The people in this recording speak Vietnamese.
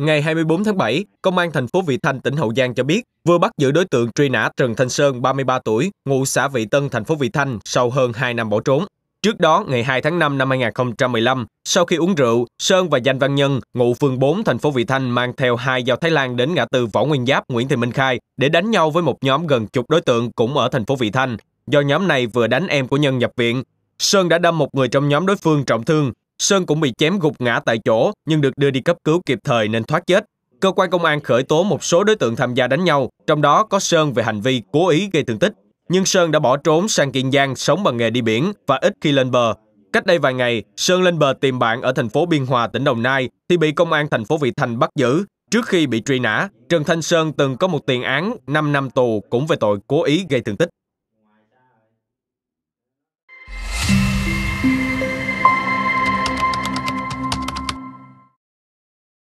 Ngày 24 tháng 7, Công an thành phố Vị Thanh, tỉnh Hậu Giang cho biết vừa bắt giữ đối tượng truy nã Trần Thanh Sơn, 33 tuổi, ngụ xã Vị Tân, thành phố Vị Thanh sau hơn 2 năm bỏ trốn. Trước đó, ngày 2 tháng 5 năm 2015, sau khi uống rượu, Sơn và Danh Văn Nhân, ngụ phường 4 thành phố Vị Thanh mang theo hai dao Thái Lan đến ngã tư Võ Nguyên Giáp, Nguyễn Thị Minh Khai để đánh nhau với một nhóm gần chục đối tượng cũng ở thành phố Vị Thanh. Do nhóm này vừa đánh em của Nhân nhập viện, Sơn đã đâm một người trong nhóm đối phương trọng thương, Sơn cũng bị chém gục ngã tại chỗ nhưng được đưa đi cấp cứu kịp thời nên thoát chết. Cơ quan công an khởi tố một số đối tượng tham gia đánh nhau, trong đó có Sơn về hành vi cố ý gây thương tích. Nhưng Sơn đã bỏ trốn sang Kiên Giang sống bằng nghề đi biển và ít khi lên bờ. Cách đây vài ngày, Sơn lên bờ tìm bạn ở thành phố Biên Hòa, tỉnh Đồng Nai thì bị công an thành phố Vị Thành bắt giữ. Trước khi bị truy nã, Trần Thanh Sơn từng có một tiền án 5 năm tù cũng về tội cố ý gây thương tích.